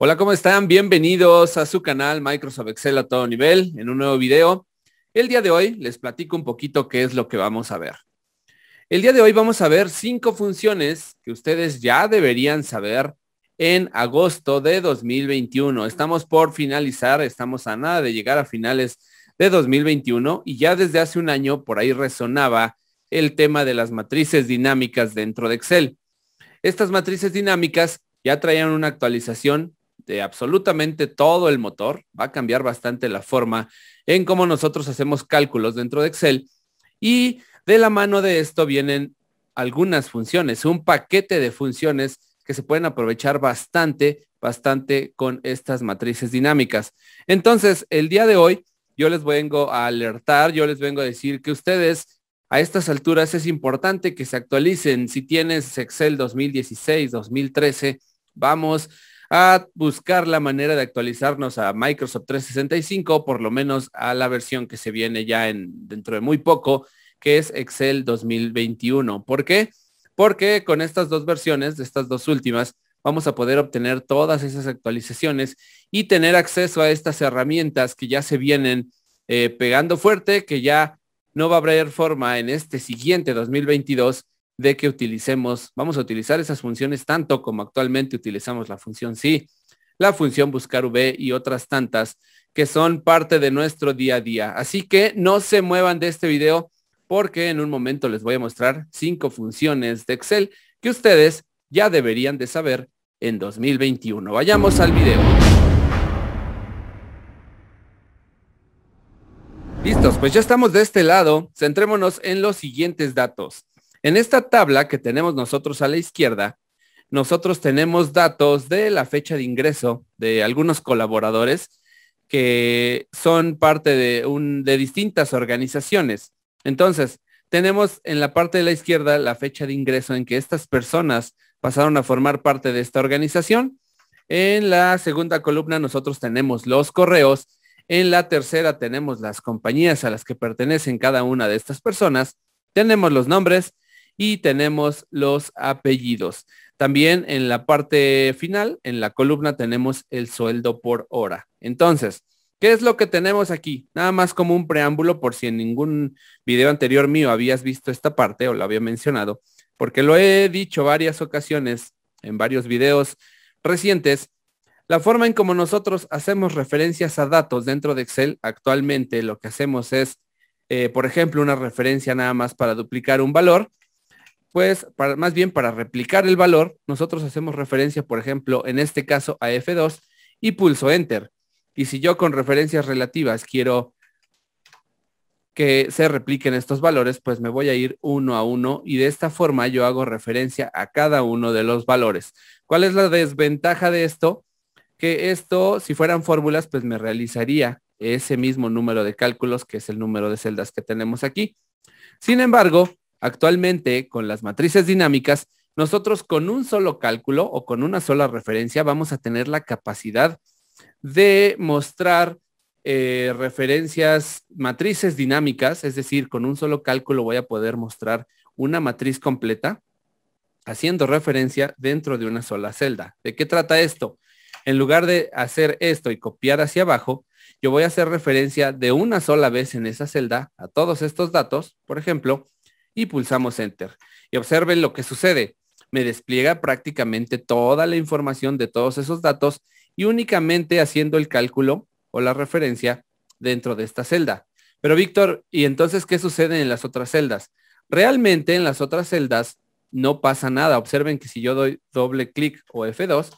Hola, ¿cómo están? Bienvenidos a su canal Microsoft Excel a todo nivel en un nuevo video. El día de hoy les platico un poquito qué es lo que vamos a ver. El día de hoy vamos a ver cinco funciones que ustedes ya deberían saber en agosto de 2021. Estamos por finalizar, estamos a nada de llegar a finales de 2021 y ya desde hace un año por ahí resonaba el tema de las matrices dinámicas dentro de Excel. Estas matrices dinámicas ya traían una actualización este, absolutamente todo el motor, va a cambiar bastante la forma en cómo nosotros hacemos cálculos dentro de Excel y de la mano de esto vienen algunas funciones, un paquete de funciones que se pueden aprovechar bastante, bastante con estas matrices dinámicas. Entonces, el día de hoy yo les vengo a alertar, yo les vengo a decir que ustedes a estas alturas es importante que se actualicen. Si tienes Excel 2016, 2013, vamos a buscar la manera de actualizarnos a Microsoft 365, por lo menos a la versión que se viene ya en, dentro de muy poco, que es Excel 2021. ¿Por qué? Porque con estas dos versiones, de estas dos últimas, vamos a poder obtener todas esas actualizaciones y tener acceso a estas herramientas que ya se vienen eh, pegando fuerte, que ya no va a haber forma en este siguiente 2022 de que utilicemos, vamos a utilizar esas funciones tanto como actualmente utilizamos la función sí, la función buscar v y otras tantas que son parte de nuestro día a día. Así que no se muevan de este video porque en un momento les voy a mostrar cinco funciones de Excel que ustedes ya deberían de saber en 2021. Vayamos al video. Listos, pues ya estamos de este lado. Centrémonos en los siguientes datos. En esta tabla que tenemos nosotros a la izquierda, nosotros tenemos datos de la fecha de ingreso de algunos colaboradores que son parte de, de distintas organizaciones. Entonces, tenemos en la parte de la izquierda la fecha de ingreso en que estas personas pasaron a formar parte de esta organización. En la segunda columna nosotros tenemos los correos. En la tercera tenemos las compañías a las que pertenecen cada una de estas personas. Tenemos los nombres y tenemos los apellidos. También en la parte final, en la columna, tenemos el sueldo por hora. Entonces, ¿qué es lo que tenemos aquí? Nada más como un preámbulo por si en ningún video anterior mío habías visto esta parte o lo había mencionado, porque lo he dicho varias ocasiones en varios videos recientes. La forma en como nosotros hacemos referencias a datos dentro de Excel, actualmente lo que hacemos es, eh, por ejemplo, una referencia nada más para duplicar un valor pues para, más bien para replicar el valor, nosotros hacemos referencia, por ejemplo, en este caso a F2 y pulso Enter. Y si yo con referencias relativas quiero que se repliquen estos valores, pues me voy a ir uno a uno y de esta forma yo hago referencia a cada uno de los valores. ¿Cuál es la desventaja de esto? Que esto, si fueran fórmulas, pues me realizaría ese mismo número de cálculos, que es el número de celdas que tenemos aquí. Sin embargo, Actualmente, con las matrices dinámicas, nosotros con un solo cálculo o con una sola referencia vamos a tener la capacidad de mostrar eh, referencias, matrices dinámicas, es decir, con un solo cálculo voy a poder mostrar una matriz completa haciendo referencia dentro de una sola celda. ¿De qué trata esto? En lugar de hacer esto y copiar hacia abajo, yo voy a hacer referencia de una sola vez en esa celda a todos estos datos, por ejemplo, y pulsamos Enter. Y observen lo que sucede. Me despliega prácticamente toda la información de todos esos datos y únicamente haciendo el cálculo o la referencia dentro de esta celda. Pero Víctor, ¿y entonces qué sucede en las otras celdas? Realmente en las otras celdas no pasa nada. Observen que si yo doy doble clic o F2,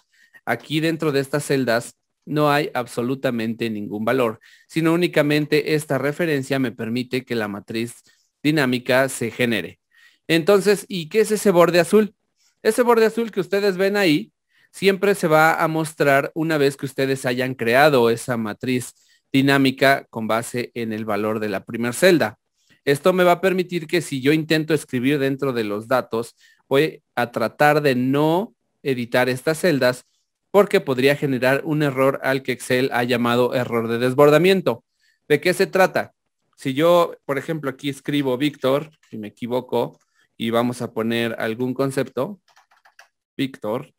aquí dentro de estas celdas no hay absolutamente ningún valor, sino únicamente esta referencia me permite que la matriz dinámica se genere. Entonces, ¿y qué es ese borde azul? Ese borde azul que ustedes ven ahí siempre se va a mostrar una vez que ustedes hayan creado esa matriz dinámica con base en el valor de la primera celda. Esto me va a permitir que si yo intento escribir dentro de los datos, voy a tratar de no editar estas celdas porque podría generar un error al que Excel ha llamado error de desbordamiento. ¿De qué se trata? Si yo, por ejemplo, aquí escribo Víctor, si me equivoco, y vamos a poner algún concepto, Víctor,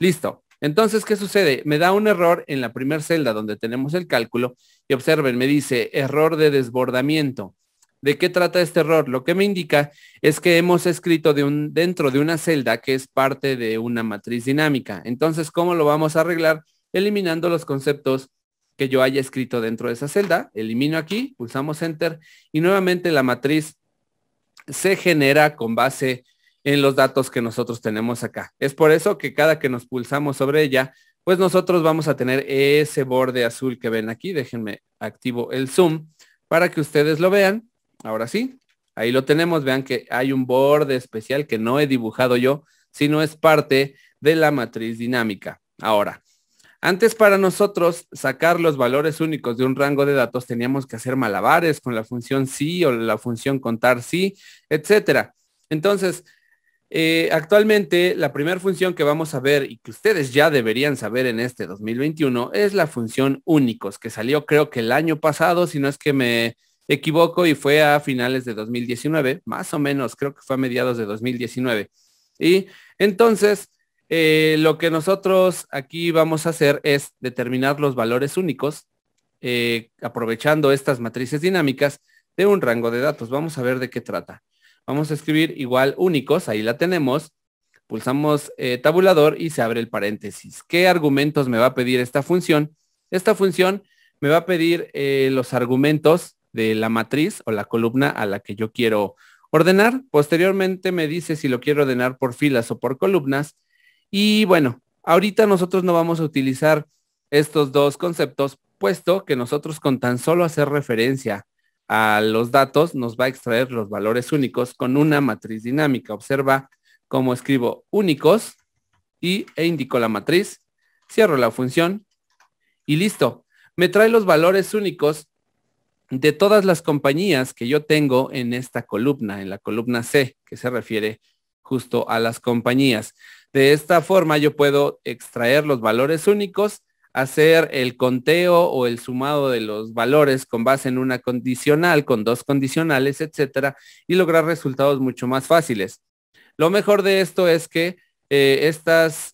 listo. Entonces, ¿qué sucede? Me da un error en la primera celda donde tenemos el cálculo y observen, me dice error de desbordamiento. ¿De qué trata este error? Lo que me indica es que hemos escrito dentro de una celda que es parte de una matriz dinámica. Entonces, ¿cómo lo vamos a arreglar? Eliminando los conceptos que yo haya escrito dentro de esa celda. Elimino aquí, pulsamos Enter y nuevamente la matriz se genera con base en los datos que nosotros tenemos acá. Es por eso que cada que nos pulsamos sobre ella, pues nosotros vamos a tener ese borde azul que ven aquí. Déjenme activo el zoom para que ustedes lo vean. Ahora sí, ahí lo tenemos. Vean que hay un borde especial que no he dibujado yo, sino es parte de la matriz dinámica. Ahora, antes para nosotros sacar los valores únicos de un rango de datos teníamos que hacer malabares con la función sí o la función contar sí, etcétera. Entonces, eh, actualmente la primera función que vamos a ver y que ustedes ya deberían saber en este 2021 es la función únicos que salió creo que el año pasado, si no es que me equivoco y fue a finales de 2019, más o menos, creo que fue a mediados de 2019. Y entonces eh, lo que nosotros aquí vamos a hacer es determinar los valores únicos eh, aprovechando estas matrices dinámicas de un rango de datos. Vamos a ver de qué trata. Vamos a escribir igual únicos, ahí la tenemos. Pulsamos eh, tabulador y se abre el paréntesis. ¿Qué argumentos me va a pedir esta función? Esta función me va a pedir los argumentos de la matriz o la columna a la que yo quiero ordenar. Posteriormente me dice si lo quiero ordenar por filas o por columnas y bueno, ahorita nosotros no vamos a utilizar estos dos conceptos, puesto que nosotros con tan solo hacer referencia a los datos nos va a extraer los valores únicos con una matriz dinámica. Observa cómo escribo únicos y, e indico la matriz, cierro la función y listo. Me trae los valores únicos de todas las compañías que yo tengo en esta columna, en la columna C, que se refiere justo a las compañías. De esta forma yo puedo extraer los valores únicos, hacer el conteo o el sumado de los valores con base en una condicional, con dos condicionales, etcétera, y lograr resultados mucho más fáciles. Lo mejor de esto es que eh,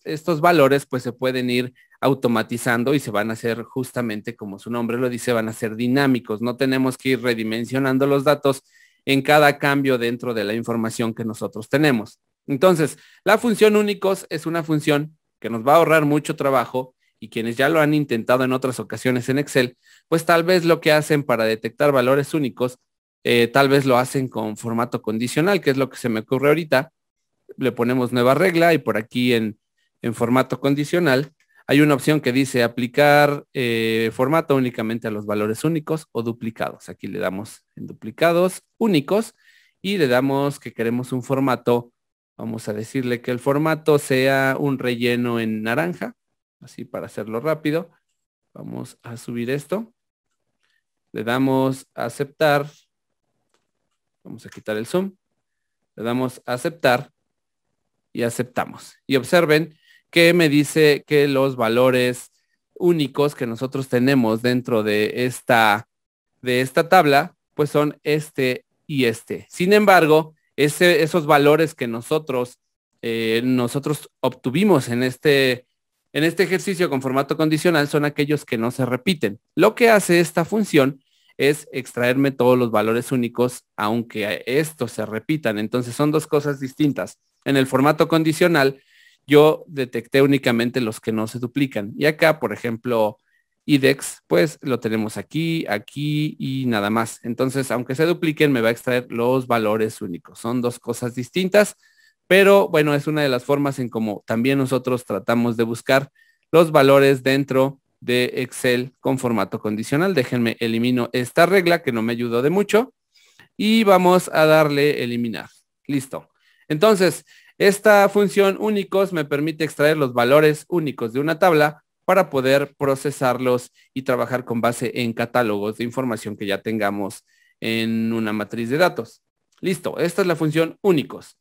estos valores pues se pueden ir automatizando y se van a hacer justamente como su nombre lo dice, van a ser dinámicos. No tenemos que ir redimensionando los datos en cada cambio dentro de la información que nosotros tenemos. Entonces, la función únicos es una función que nos va a ahorrar mucho trabajo y quienes ya lo han intentado en otras ocasiones en Excel, pues tal vez lo que hacen para detectar valores únicos, eh, tal vez lo hacen con formato condicional, que es lo que se me ocurre ahorita. Le ponemos nueva regla y por aquí en, formato condicional hay una opción que dice aplicar eh, formato únicamente a los valores únicos o duplicados. Aquí le damos en duplicados únicos y le damos que queremos un formato Vamos a decirle que el formato sea un relleno en naranja, así para hacerlo rápido. Vamos a subir esto. Le damos a aceptar. Vamos a quitar el zoom. Le damos a aceptar y aceptamos. Y observen que me dice que los valores únicos que nosotros tenemos dentro de esta, de esta tabla, pues son este y este. Sin embargo, esos valores que nosotros, eh, nosotros obtuvimos en este, en este ejercicio con formato condicional son aquellos que no se repiten. Lo que hace esta función es extraerme todos los valores únicos, aunque estos se repitan. Entonces son dos cosas distintas. En el formato condicional, yo detecté únicamente los que no se duplican. Y acá, por ejemplo, y pues lo tenemos aquí, aquí y nada más. Entonces, aunque se dupliquen, me va a extraer los valores únicos. Son dos cosas distintas, pero bueno, es una de las formas en como también nosotros tratamos de buscar los valores dentro de Excel con formato condicional. Déjenme elimino esta regla que no me ayudó de mucho y vamos a darle eliminar. Listo. Entonces, esta función únicos me permite extraer los valores únicos de una tabla para poder procesarlos y trabajar con base en catálogos de información que ya tengamos en una matriz de datos. Listo, esta es la función únicos.